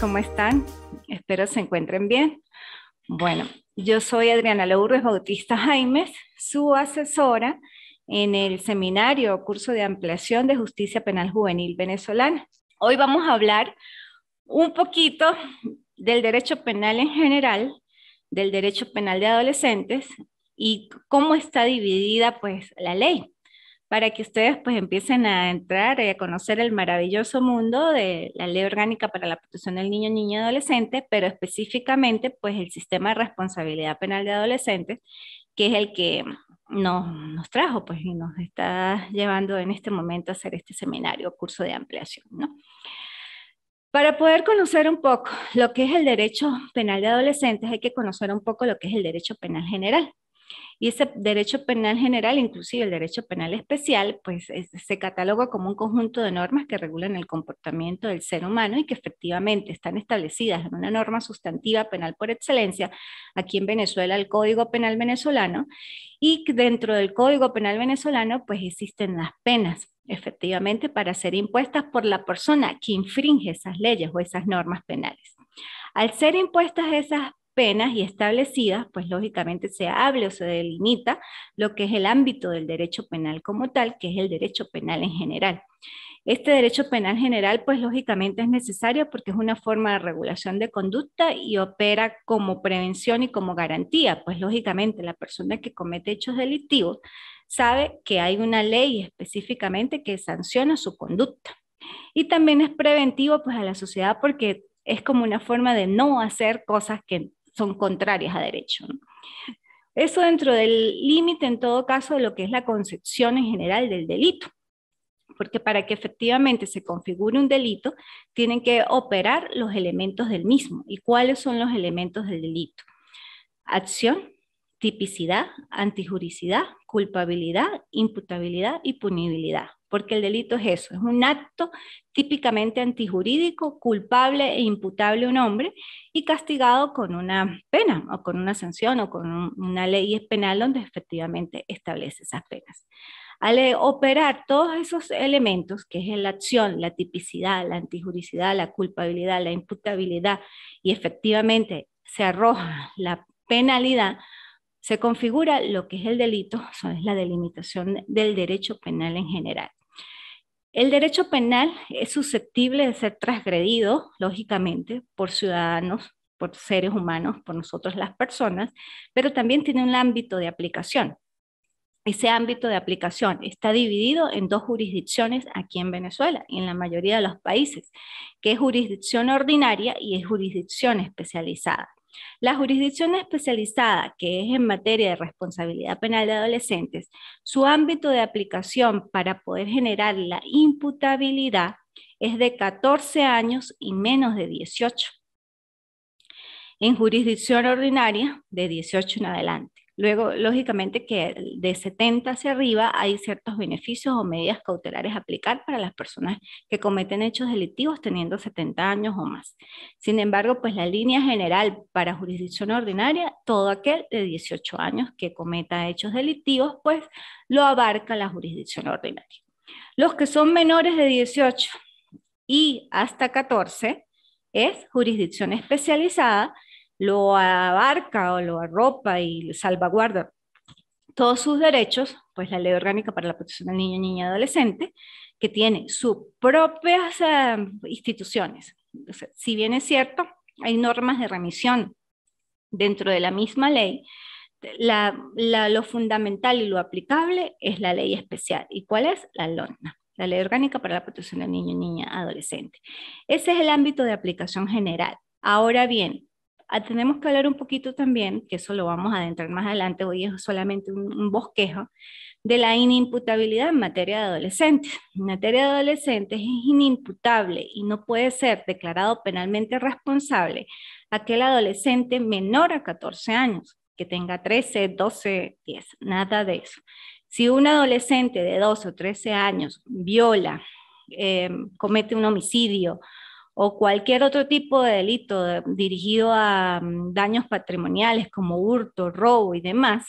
¿cómo están? Espero se encuentren bien. Bueno, yo soy Adriana Lourdes Bautista Jaimes, su asesora en el seminario o curso de ampliación de justicia penal juvenil venezolana. Hoy vamos a hablar un poquito del derecho penal en general, del derecho penal de adolescentes y cómo está dividida pues la ley para que ustedes pues empiecen a entrar y a conocer el maravilloso mundo de la ley orgánica para la protección del niño, Niño y adolescente, pero específicamente pues el sistema de responsabilidad penal de adolescentes, que es el que nos, nos trajo pues y nos está llevando en este momento a hacer este seminario, curso de ampliación, ¿no? Para poder conocer un poco lo que es el derecho penal de adolescentes, hay que conocer un poco lo que es el derecho penal general. Y ese derecho penal general, inclusive el derecho penal especial, pues se cataloga como un conjunto de normas que regulan el comportamiento del ser humano y que efectivamente están establecidas en una norma sustantiva penal por excelencia, aquí en Venezuela el Código Penal venezolano, y dentro del Código Penal venezolano pues existen las penas efectivamente para ser impuestas por la persona que infringe esas leyes o esas normas penales. Al ser impuestas esas penas y establecidas, pues lógicamente se hable o se delimita lo que es el ámbito del derecho penal como tal, que es el derecho penal en general. Este derecho penal general, pues lógicamente es necesario porque es una forma de regulación de conducta y opera como prevención y como garantía, pues lógicamente la persona que comete hechos delictivos sabe que hay una ley específicamente que sanciona su conducta. Y también es preventivo pues a la sociedad porque es como una forma de no hacer cosas que son contrarias a derecho. Eso dentro del límite, en todo caso, de lo que es la concepción en general del delito, porque para que efectivamente se configure un delito, tienen que operar los elementos del mismo. ¿Y cuáles son los elementos del delito? Acción, tipicidad, antijuricidad, culpabilidad, imputabilidad y punibilidad porque el delito es eso, es un acto típicamente antijurídico, culpable e imputable a un hombre y castigado con una pena o con una sanción o con una ley penal donde efectivamente establece esas penas. Al eh, operar todos esos elementos, que es la acción, la tipicidad, la antijuricidad, la culpabilidad, la imputabilidad, y efectivamente se arroja la penalidad, se configura lo que es el delito, es la delimitación del derecho penal en general. El derecho penal es susceptible de ser transgredido, lógicamente, por ciudadanos, por seres humanos, por nosotros las personas, pero también tiene un ámbito de aplicación. Ese ámbito de aplicación está dividido en dos jurisdicciones aquí en Venezuela y en la mayoría de los países, que es jurisdicción ordinaria y es jurisdicción especializada. La jurisdicción especializada, que es en materia de responsabilidad penal de adolescentes, su ámbito de aplicación para poder generar la imputabilidad es de 14 años y menos de 18. En jurisdicción ordinaria, de 18 en adelante. Luego, lógicamente que de 70 hacia arriba hay ciertos beneficios o medidas cautelares a aplicar para las personas que cometen hechos delictivos teniendo 70 años o más. Sin embargo, pues la línea general para jurisdicción ordinaria, todo aquel de 18 años que cometa hechos delictivos, pues lo abarca la jurisdicción ordinaria. Los que son menores de 18 y hasta 14 es jurisdicción especializada lo abarca o lo arropa y salvaguarda todos sus derechos, pues la Ley Orgánica para la Protección del Niño, Niña y Adolescente, que tiene sus propias eh, instituciones. si bien es cierto, hay normas de remisión dentro de la misma ley, lo fundamental y lo aplicable es la ley especial. ¿Y cuál es? La LONA, la Ley Orgánica para la Protección del Niño, Niña, Adolescente. Ese es el ámbito de aplicación general. Ahora bien, Ah, tenemos que hablar un poquito también, que eso lo vamos a adentrar más adelante, hoy es solamente un, bosquejo, de la inimputabilidad en materia de adolescentes. En materia de adolescentes es inimputable y no puede ser declarado penalmente responsable aquel adolescente menor a 14 años, que tenga 13, 12, 10, nada de eso. Si un adolescente de 12 o 13 años viola, eh, comete un homicidio o cualquier otro tipo de delito dirigido a mm, daños patrimoniales como hurto, robo y demás,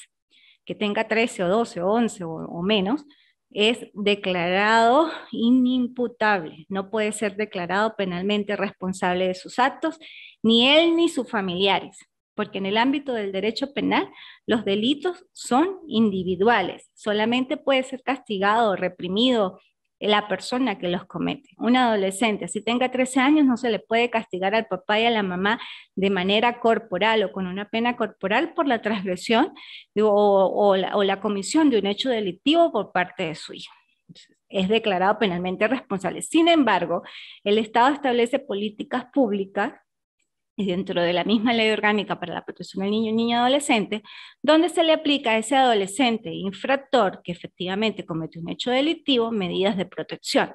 que tenga 13 o 12 o 11 o, menos, es declarado inimputable, no puede ser declarado penalmente responsable de sus actos, ni él ni sus familiares, porque en el ámbito del derecho penal los delitos son individuales, solamente puede ser castigado, reprimido, la persona que los comete. Un adolescente, si tenga 13 años, no se le puede castigar al papá y a la mamá de manera corporal o con una pena corporal por la transgresión o, o la comisión de un hecho delictivo por parte de su hijo es declarado penalmente responsable. Sin embargo, el Estado establece políticas públicas dentro de la misma ley orgánica para la protección del niño, niña, adolescente, donde se le aplica a ese adolescente infractor que efectivamente comete un hecho delictivo medidas de protección.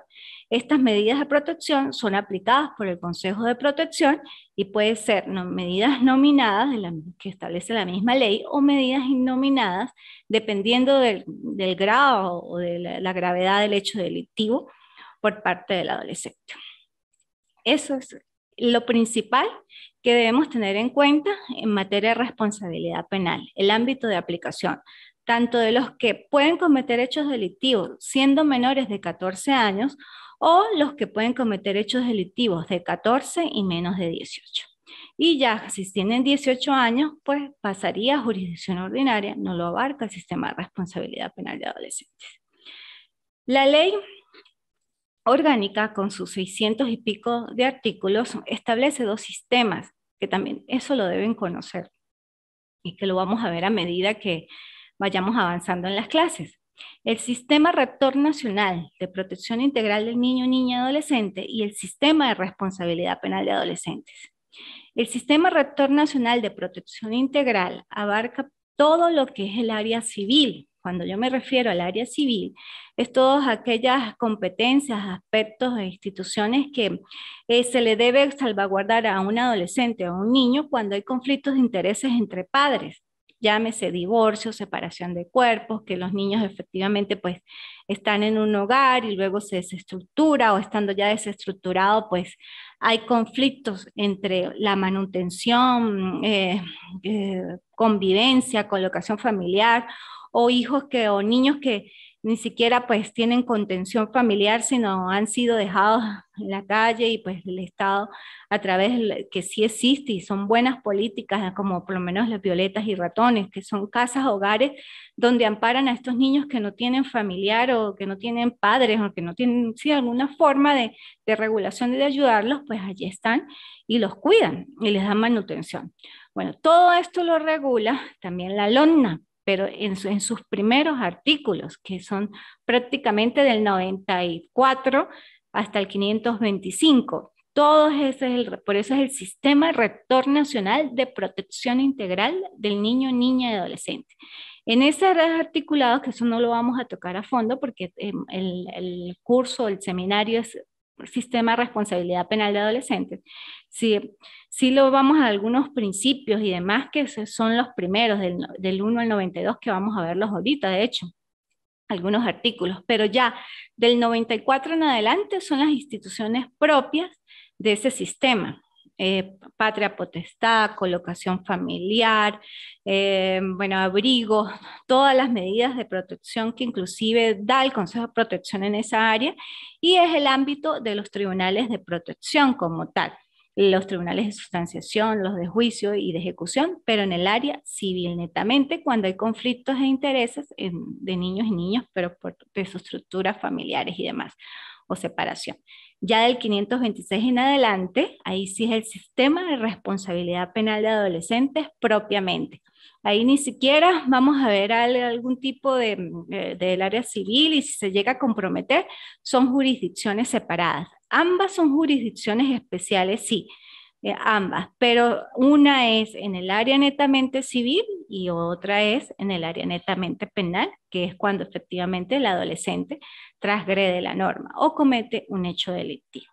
Estas medidas de protección son aplicadas por el Consejo de Protección y pueden ser medidas nominadas la, que establece la misma ley o medidas innominadas dependiendo del, grado o de la, la gravedad del hecho delictivo por parte del adolescente. Eso es lo principal que debemos tener en cuenta en materia de responsabilidad penal, el ámbito de aplicación, tanto de los que pueden cometer hechos delictivos siendo menores de 14 años o los que pueden cometer hechos delictivos de 14 y menos de 18. Y ya si tienen 18 años, pues pasaría a jurisdicción ordinaria, no lo abarca el sistema de responsabilidad penal de adolescentes. La ley orgánica, con sus 600 y pico de artículos, establece dos sistemas, que también eso lo deben conocer y que lo vamos a ver a medida que vayamos avanzando en las clases. El sistema rector nacional de protección integral del niño, niña y adolescente y el sistema de responsabilidad penal de adolescentes. El sistema rector nacional de protección integral abarca todo lo que es el área civil, cuando yo me refiero al área civil, es todas aquellas competencias, aspectos e instituciones que eh, se le debe salvaguardar a un adolescente o a un niño cuando hay conflictos de intereses entre padres llámese divorcio, separación de cuerpos, que los niños efectivamente pues están en un hogar y luego se desestructura o estando ya desestructurado pues hay conflictos entre la manutención, eh, eh, convivencia, colocación familiar o hijos que, o niños que ni siquiera pues tienen contención familiar, sino han sido dejados en la calle y pues el Estado a través de, que sí existe y son buenas políticas como por lo menos las violetas y ratones, que son casas, hogares donde amparan a estos niños que no tienen familiar o que no tienen padres o que no tienen alguna forma de, de regulación y de ayudarlos, pues allí están y los cuidan y les dan manutención. Bueno, todo esto lo regula también la LONNA, pero en, en sus primeros artículos, que son prácticamente del 94 hasta el 525. Todo ese es el, por eso es el Sistema Rector Nacional de Protección Integral del Niño, Niña y Adolescente. En ese articulado, que eso no lo vamos a tocar a fondo porque em, el, el curso, el seminario es Sistema de Responsabilidad Penal de Adolescentes, si sí lo vamos a algunos principios y demás que son los primeros del, del 1 al 92 que vamos a verlos ahorita, de hecho, algunos artículos, pero ya del 94 en adelante son las instituciones propias de ese sistema. Eh, patria potestad, colocación familiar, eh, bueno, abrigo, todas las medidas de protección que inclusive da el Consejo de Protección en esa área y es el ámbito de los tribunales de protección como tal los tribunales de sustanciación, los de juicio y de ejecución, pero en el área civil netamente, cuando hay conflictos de intereses de niños y niñas, pero por, de sus estructuras familiares y demás, o separación. Ya del 526 en adelante, ahí sí es el sistema de responsabilidad penal de adolescentes propiamente. Ahí ni siquiera vamos a ver algún tipo de, eh, del área civil y si se llega a comprometer, son jurisdicciones separadas ambas son jurisdicciones especiales, sí, eh, ambas, pero una es en el área netamente civil y otra es en el área netamente penal, que es cuando efectivamente el adolescente transgrede la norma o comete un hecho delictivo.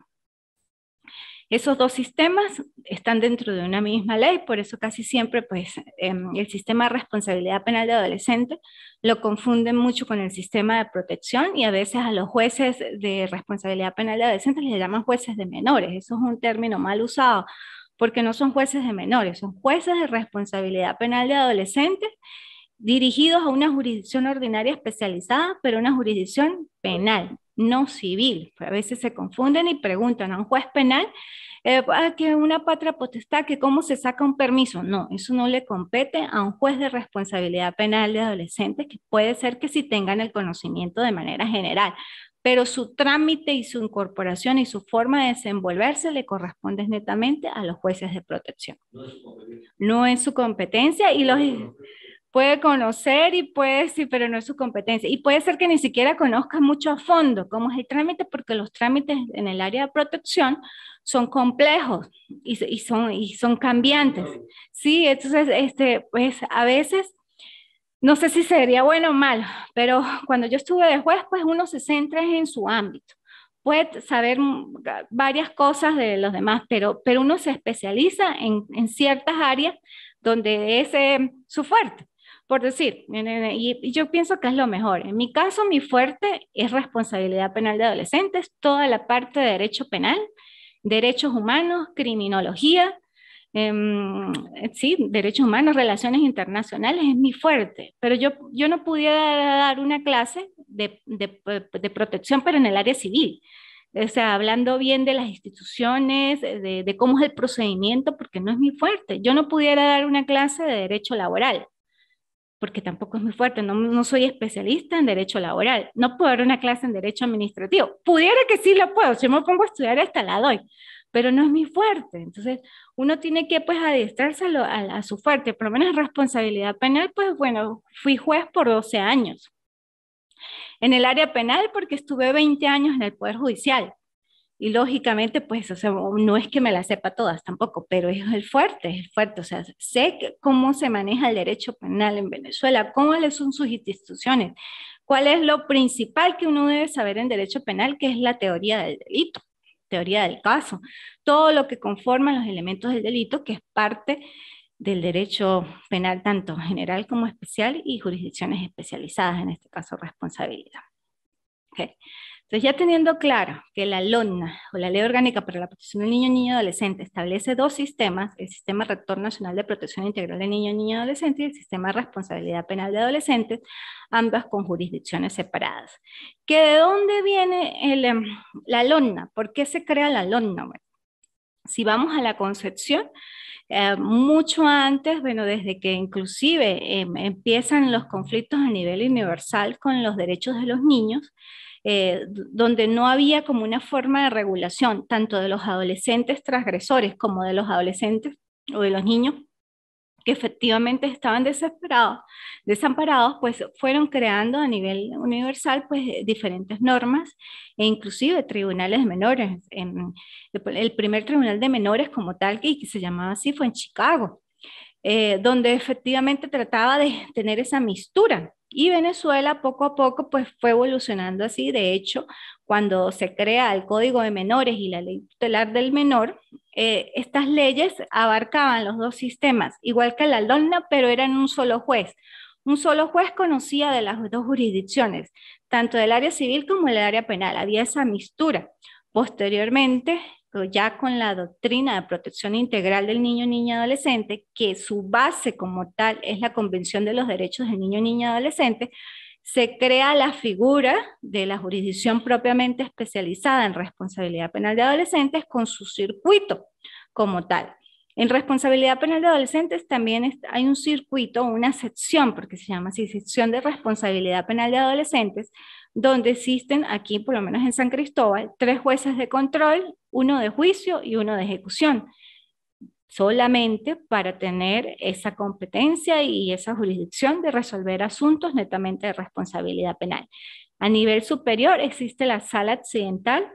Esos dos sistemas están dentro de una misma ley, por eso casi siempre pues, em, el sistema de responsabilidad penal de adolescentes lo confunden mucho con el sistema de protección y a veces a los jueces de responsabilidad penal de adolescentes les llaman jueces de menores. Eso es un término mal usado porque no son jueces de menores, son jueces de responsabilidad penal de adolescentes dirigidos a una jurisdicción ordinaria especializada, pero una jurisdicción penal no civil. A veces se confunden y preguntan a un juez penal eh, ah, que una patria potestad, que cómo se saca un permiso. No, eso no le compete a un juez de responsabilidad penal de adolescentes, que puede ser que sí tengan el conocimiento de manera general, pero su trámite y su incorporación y su forma de desenvolverse le corresponde netamente a los jueces de protección. No es competencia, no es su competencia y los puede conocer y puede sí, pero no es su competencia. Y puede ser que ni siquiera conozca mucho a fondo cómo es el trámite, porque los trámites en el área de protección son complejos y, son, y son cambiantes. Sí, entonces, este, pues a veces, no sé si sería bueno o malo, pero cuando yo estuve de juez, pues uno se centra en su ámbito. Puede saber varias cosas de los demás, pero, pero uno se especializa en, ciertas áreas donde es eh, su fuerte por decir, y yo pienso que es lo mejor. En mi caso, mi fuerte es responsabilidad penal de adolescentes, toda la parte de derecho penal, derechos humanos, criminología, em, sí, derechos humanos, relaciones internacionales es mi fuerte, pero yo, yo no pudiera dar una clase de, protección, pero en el área civil. O sea, hablando bien de las instituciones, de cómo es el procedimiento, porque no es mi fuerte. Yo no pudiera dar una clase de derecho laboral, porque tampoco es muy fuerte, no, soy especialista en derecho laboral, no puedo dar una clase en derecho administrativo. Pudiera que sí lo puedo, si me pongo a estudiar hasta la doy, pero no es mi fuerte. Entonces, uno tiene que pues adiestrarse a, a, su fuerte, por lo menos responsabilidad penal, pues bueno, fui juez por 12 años. En el área penal porque estuve 20 años en el Poder Judicial. Y lógicamente, pues, o sea, no es que me la sepa todas tampoco, pero es el fuerte, es el fuerte. O sea, sé cómo se maneja el derecho penal en Venezuela, cuáles son sus instituciones, cuál es lo principal que uno debe saber en derecho penal, que es la teoría del delito, teoría del caso, todo lo que conforma los elementos del delito, que es parte del derecho penal, tanto general como especial, y jurisdicciones especializadas, en este caso responsabilidad. Okay. Entonces, ya teniendo claro que la LONA o la Ley Orgánica para la Protección del Niño, Niño y Adolescente establece dos sistemas, el Sistema Rector Nacional de Protección Integral de Niño, Niño y Adolescente y el Sistema de Responsabilidad Penal de Adolescentes, ambas con jurisdicciones separadas. ¿Que ¿De dónde viene em, la LONA? ¿Por qué se crea la LONNA? si vamos a la concepción, eh, mucho antes, bueno, desde que inclusive em, empiezan los conflictos a nivel universal con los derechos de los niños, eh, donde no había como una forma de regulación, tanto de los adolescentes transgresores como de los adolescentes o de los niños que efectivamente estaban desesperados, desamparados, pues fueron creando a nivel universal pues diferentes normas e inclusive tribunales de menores. el primer tribunal de menores como tal, que, se llamaba así, fue en Chicago, eh, donde efectivamente trataba de tener esa mistura y Venezuela poco a poco pues fue evolucionando así. De hecho, cuando se crea el Código de Menores y la Ley Tutelar del Menor, eh, estas leyes abarcaban los dos sistemas, igual que la LONA, pero eran un solo juez. Un solo juez conocía de las dos jurisdicciones, tanto del área civil como del área penal. Había esa mistura. Posteriormente, pero ya con la doctrina de protección integral del niño, niña, adolescente, que su base como tal es la Convención de los Derechos del Niño, Niña, Adolescente, se crea la figura de la jurisdicción propiamente especializada en responsabilidad penal de adolescentes con su circuito como tal. En responsabilidad penal de adolescentes también hay un circuito, una sección, porque se llama así, sección de responsabilidad penal de adolescentes, donde existen aquí, por lo menos en San Cristóbal, tres jueces de control uno de juicio y uno de ejecución, solamente para tener esa competencia y esa jurisdicción de resolver asuntos netamente de responsabilidad penal. A nivel superior existe la sala accidental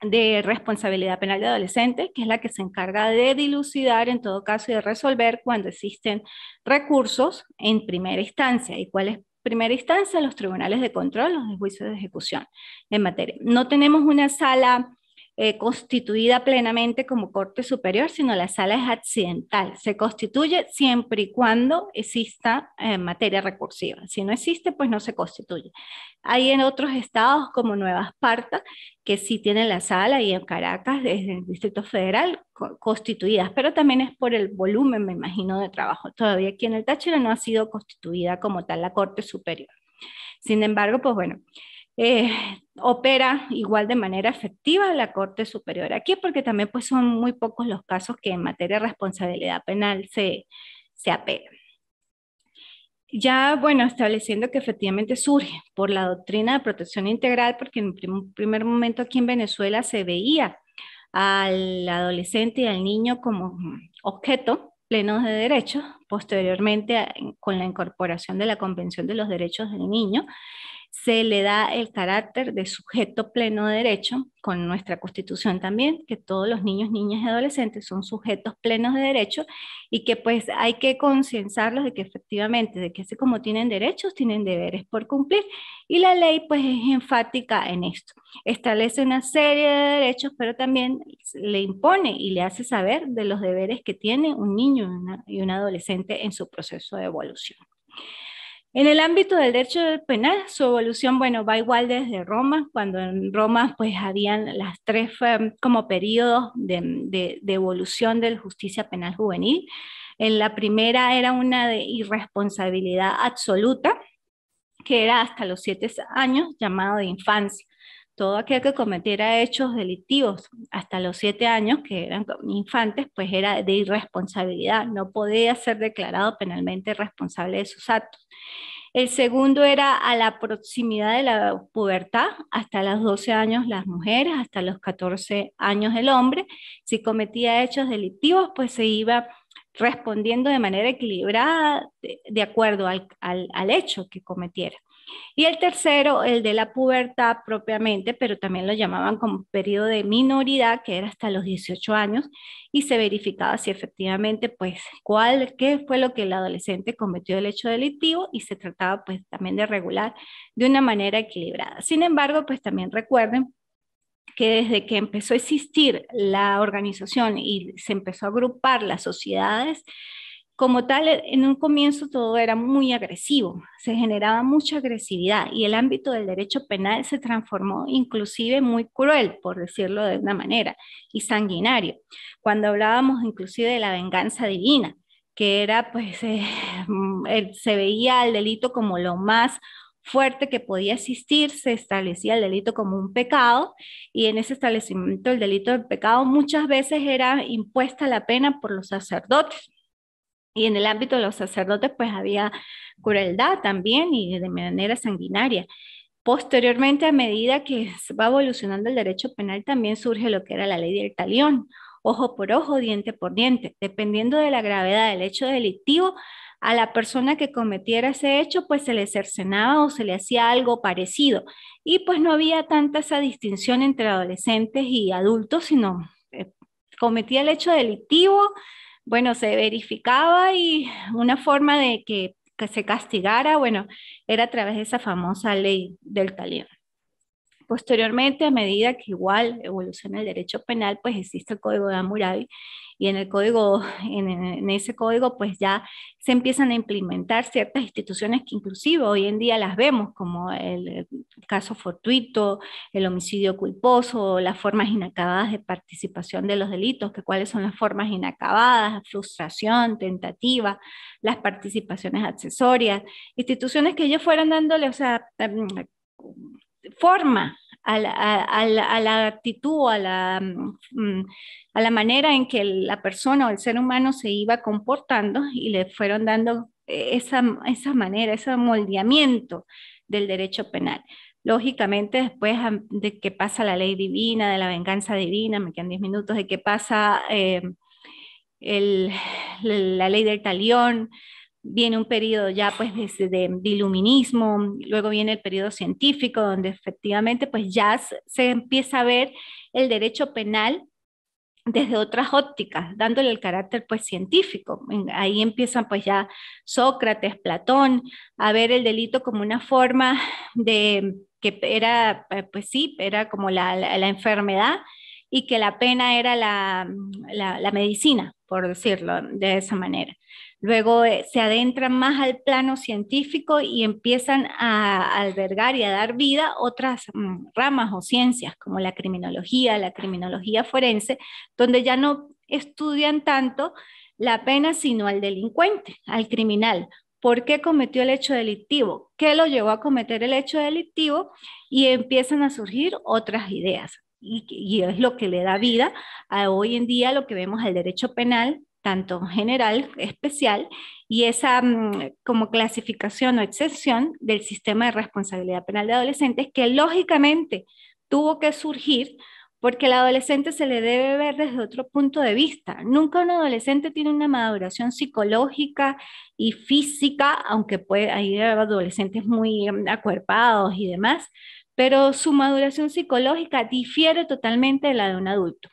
de responsabilidad penal de adolescentes, que es la que se encarga de dilucidar en todo caso y de resolver cuando existen recursos en primera instancia. ¿Y cuál es primera instancia? Los tribunales de control, los juicios de ejecución en materia. No tenemos una sala eh, constituida plenamente como Corte Superior, sino la sala es accidental. Se constituye siempre y cuando exista eh, materia recursiva. Si no existe, pues no se constituye. Hay en otros estados como Nueva Esparta, que sí tienen la sala, y en Caracas, desde el Distrito Federal, constituidas, pero también es por el volumen, me imagino, de trabajo. Todavía aquí en el Táchira no ha sido constituida como tal la Corte Superior. Sin embargo, pues bueno, eh, opera igual de manera efectiva la Corte Superior aquí, porque también pues, son muy pocos los casos que en materia de responsabilidad penal se, se Ya, bueno, estableciendo que efectivamente surge por la doctrina de protección integral, porque en un primer momento aquí en Venezuela se veía al adolescente y al niño como objeto pleno de derechos, posteriormente con la incorporación de la Convención de los Derechos del Niño, se le da el carácter de sujeto pleno de derecho, con nuestra constitución también, que todos los niños, niñas y adolescentes son sujetos plenos de derecho y que pues hay que concienciarlos de que efectivamente, de que así como tienen derechos, tienen deberes por cumplir. Y la ley pues es enfática en esto. Establece una serie de derechos, pero también le impone y le hace saber de los deberes que tiene un niño y un adolescente en su proceso de evolución. En el ámbito del derecho penal, su evolución, bueno, va igual desde Roma, cuando en Roma pues habían las tres em, como periodos de, evolución de la justicia penal juvenil. En la primera era una de irresponsabilidad absoluta, que era hasta los siete años, llamado de infancia todo aquel que cometiera hechos delictivos hasta los siete años, que eran infantes, pues era de irresponsabilidad, no podía ser declarado penalmente responsable de sus actos. El segundo era a la proximidad de la pubertad, hasta los 12 años las mujeres, hasta los 14 años el hombre. Si cometía hechos delictivos, pues se iba respondiendo de manera equilibrada de, acuerdo al, al hecho que cometiera. Y el tercero, el de la pubertad propiamente, pero también lo llamaban como periodo de minoridad, que era hasta los 18 años, y se verificaba si efectivamente, pues, cuál, qué fue lo que el adolescente cometió el hecho delictivo y se trataba, pues, también de regular de una manera equilibrada. Sin embargo, pues, también recuerden que desde que empezó a existir la organización y se empezó a agrupar las sociedades, como tal, e, en un comienzo todo era muy agresivo, se generaba mucha agresividad y el ámbito del derecho penal se transformó inclusive muy cruel, por decirlo de una manera, y sanguinario, cuando hablábamos inclusive de la venganza divina, que era pues eh, mm, se veía el delito como lo más fuerte que podía existir, se establecía el delito como un pecado y en ese establecimiento el delito del pecado muchas veces era impuesta la pena por los sacerdotes y en el ámbito de los sacerdotes, pues había crueldad también y de manera sanguinaria. Posteriormente, a medida que va evolucionando el derecho penal, también surge lo que era la ley del talión, ojo por ojo, diente por diente. Dependiendo de la gravedad del hecho delictivo, a la persona que cometiera ese hecho, pues se le cercenaba o se le hacía algo parecido. Y pues no había tanta esa distinción entre adolescentes y adultos, sino eh, cometía el hecho delictivo, bueno, se verificaba y una forma de que, se castigara, bueno, era a través de esa famosa ley del talión. Posteriormente, a medida que igual evoluciona el derecho penal, pues existe el Código de Hammurabi y en el código, en, ese código, pues ya se empiezan a implementar ciertas instituciones que inclusive hoy en día las vemos, como el, caso fortuito, el homicidio culposo, las formas inacabadas de participación de los delitos, que cuáles son las formas inacabadas, frustración, tentativa, las participaciones accesorias, instituciones que ellos fueran dándole, o sea, em, forma a la, actitud, a la, mm, mm, a la manera en que la persona o el ser humano se iba comportando y le fueron dando e, esa, manera, ese moldeamiento del derecho penal. Lógicamente, después de que pasa la ley divina, de la venganza divina, me quedan 10 minutos, de que pasa eh, la ley del talión, viene un periodo ya pues de, iluminismo, luego viene el periodo científico, donde efectivamente pues ya se empieza a ver el derecho penal desde otras ópticas, dándole el carácter pues científico. Ahí empiezan pues ya Sócrates, Platón, a ver el delito como una forma de que era eh, pues sí, era como la, enfermedad y que la pena era la, la medicina, por decirlo de esa manera. Luego eh, se adentran más al plano científico y empiezan a albergar y a dar vida otras mm, ramas o ciencias como la criminología, la criminología forense, donde ya no estudian tanto la pena sino al delincuente, al criminal, por qué cometió el hecho delictivo, qué lo llevó a cometer el hecho delictivo y empiezan a surgir otras ideas. Y, y, es lo que le da vida a hoy en día lo que vemos al derecho penal tanto general, especial, y esa mm, como clasificación o excepción del sistema de responsabilidad penal de adolescentes que lógicamente tuvo que surgir porque al adolescente se le debe ver desde otro punto de vista. Nunca un adolescente tiene una maduración psicológica y física, aunque puede, haber adolescentes muy mm, acuerpados y demás, pero su maduración psicológica difiere totalmente de la de un adulto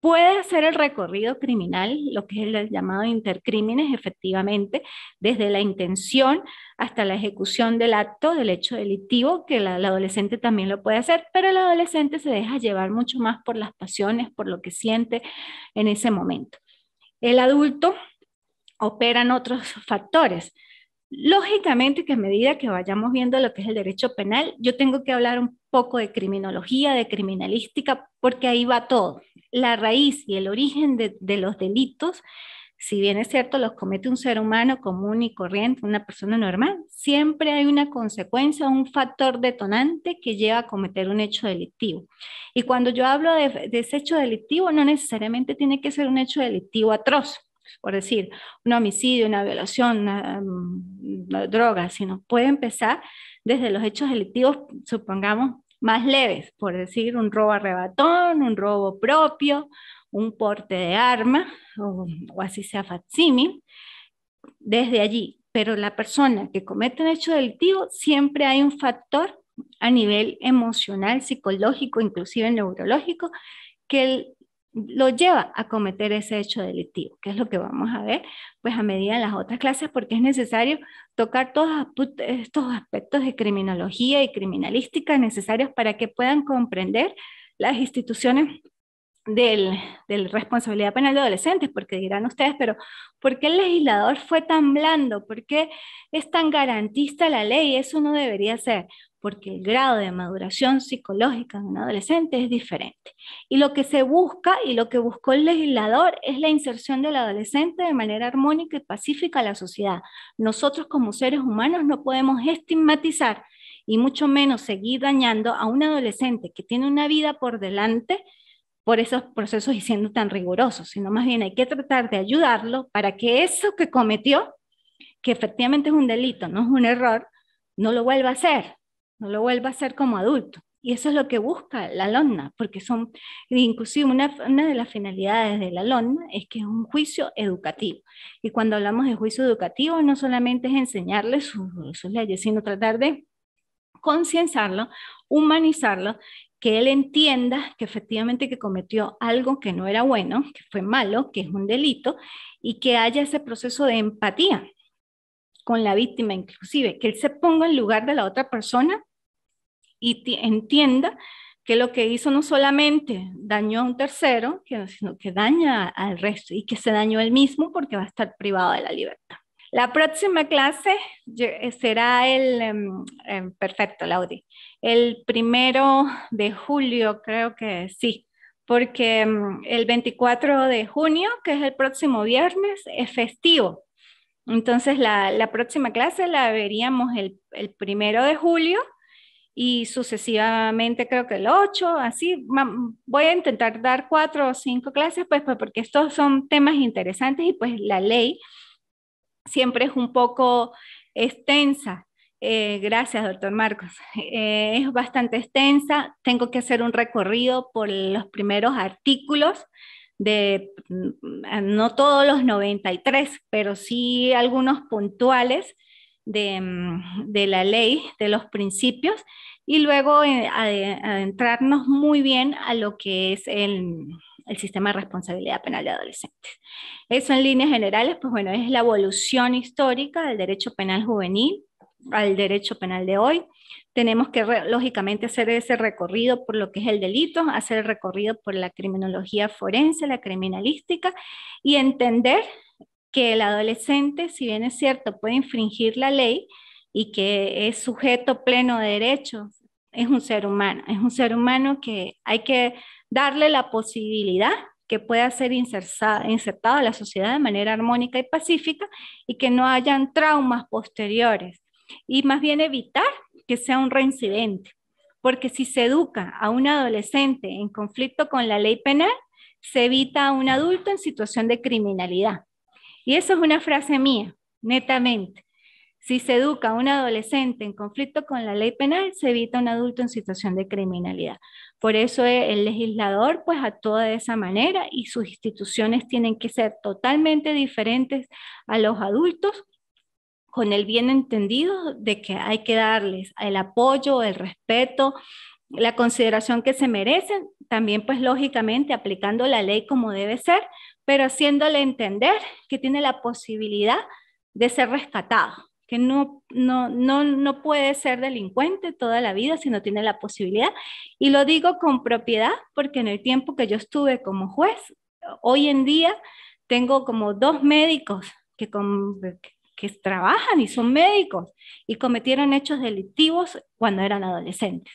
puede hacer el recorrido criminal, lo que es el llamado intercrímenes, efectivamente, desde la intención hasta la ejecución del acto, del hecho delictivo, que el adolescente también lo puede hacer, pero el adolescente se deja llevar mucho más por las pasiones, por lo que siente en ese momento. El adulto opera en otros factores, Lógicamente que a medida que vayamos viendo lo que es el derecho penal, yo tengo que hablar un poco de criminología, de criminalística, porque ahí va todo. La raíz y el origen de, los delitos, si bien es cierto, los comete un ser humano común y corriente, una persona normal, siempre hay una consecuencia, un factor detonante que lleva a cometer un hecho delictivo. Y cuando yo hablo de, de ese hecho delictivo, no necesariamente tiene que ser un hecho delictivo atroz por decir, un homicidio, una violación, mm, una, droga, sino puede empezar desde los hechos delictivos, supongamos, más leves, por decir, un robo arrebatón, un robo propio, un porte de arma, o, así sea facsímil, desde allí. Pero la persona que comete un hecho delictivo siempre hay un factor a nivel emocional, psicológico, inclusive neurológico, que el lo lleva a cometer ese hecho delictivo, que es lo que vamos a ver pues a medida de las otras clases, porque es necesario tocar todos estos aspectos de criminología y criminalística necesarios para que puedan comprender las instituciones del, responsabilidad penal de adolescentes, porque dirán ustedes, pero ¿por qué el legislador fue tan blando? ¿Por qué es tan garantista la ley? Eso no debería ser porque el grado de maduración psicológica de un adolescente es diferente. Y lo que se busca y lo que buscó el legislador es la inserción del adolescente de manera armónica y pacífica a la sociedad. Nosotros como seres humanos no podemos estigmatizar y mucho menos seguir dañando a un adolescente que tiene una vida por delante por esos procesos y siendo tan rigurosos, sino más bien hay que tratar de ayudarlo para que eso que cometió, que efectivamente es un delito, no es un error, no lo vuelva a hacer no lo vuelva a hacer como adulto. Y eso es lo que busca la lona porque son, inclusive una, de las finalidades de la lona es que es un juicio educativo. Y cuando hablamos de juicio educativo, no solamente es enseñarle sus, sus leyes, sino tratar de concienciarlo, humanizarlo, que él entienda que efectivamente que cometió algo que no era bueno, que fue malo, que es un delito, y que haya ese proceso de empatía con la víctima inclusive, que él se ponga en lugar de la otra persona y entienda que lo que hizo no solamente dañó a un tercero, sino que daña al resto y que se dañó él mismo porque va a estar privado de la libertad. La próxima clase eh, será el, em, em, perfecto, Laudi, el primero de julio, creo que sí, porque em, el 24 de junio, que es el próximo viernes, es festivo. Entonces, la, la próxima clase la veríamos el, el primero de julio y sucesivamente creo que el 8, así. Voy a intentar dar cuatro o cinco clases, pues, pues porque estos son temas interesantes y pues la ley siempre es un poco extensa. Eh, gracias, doctor Marcos. Eh, es bastante extensa. Tengo que hacer un recorrido por los primeros artículos de mm, no todos los 93, pero sí algunos puntuales Mm, de, la ley, de los principios, y luego eh, adentrarnos muy bien a lo que es el, el sistema de responsabilidad penal de adolescentes. Eso en líneas generales, pues bueno, es la evolución histórica del derecho penal juvenil al derecho penal de hoy. Tenemos que, lógicamente, hacer ese recorrido por lo que es el delito, hacer el recorrido por la criminología forense, la criminalística, y entender que el adolescente, si bien es cierto, puede infringir la ley y que es sujeto pleno de derechos, es un ser humano, es un ser humano que hay que darle la posibilidad que pueda ser insertado, a la sociedad de manera armónica y pacífica y que no hayan traumas posteriores y más bien evitar que sea un reincidente, porque si se educa a un adolescente en conflicto con la ley penal, se evita a un adulto en situación de criminalidad. Y eso es una frase mía, netamente. Si se educa a un adolescente en conflicto con la ley penal, se evita un adulto en situación de criminalidad. Por eso e, el legislador pues actúa de esa manera y sus instituciones tienen que ser totalmente diferentes a los adultos con el bien entendido de que hay que darles el apoyo, el respeto, la consideración que se merecen, también pues lógicamente aplicando la ley como debe ser, pero haciéndole entender que tiene la posibilidad de ser rescatado, que no, no, puede ser delincuente toda la vida si no tiene la posibilidad. Y lo digo con propiedad porque en el tiempo que yo estuve como juez, hoy en día tengo como dos médicos que, que trabajan y son médicos y cometieron hechos delictivos cuando eran adolescentes.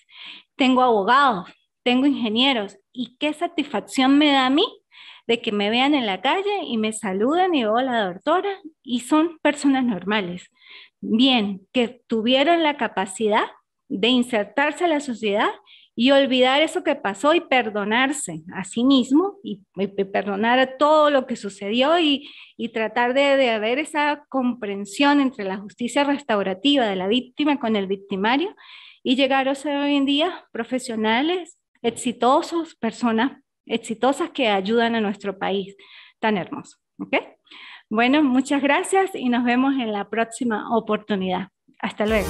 Tengo abogados, tengo ingenieros. ¿Y qué satisfacción me da a mí de que me vean en la calle y me saluden y hola doctora y son personas normales. Bien, que tuvieron la capacidad de insertarse a la sociedad y olvidar eso que pasó y perdonarse a sí mismo y, perdonar todo lo que sucedió y, y tratar de, de, haber esa comprensión entre la justicia restaurativa de la víctima con el victimario y llegar a ser hoy en día profesionales exitosos, personas exitosas que ayudan a nuestro país tan hermoso. ¿okay? Bueno, muchas gracias y nos vemos en la próxima oportunidad. Hasta luego.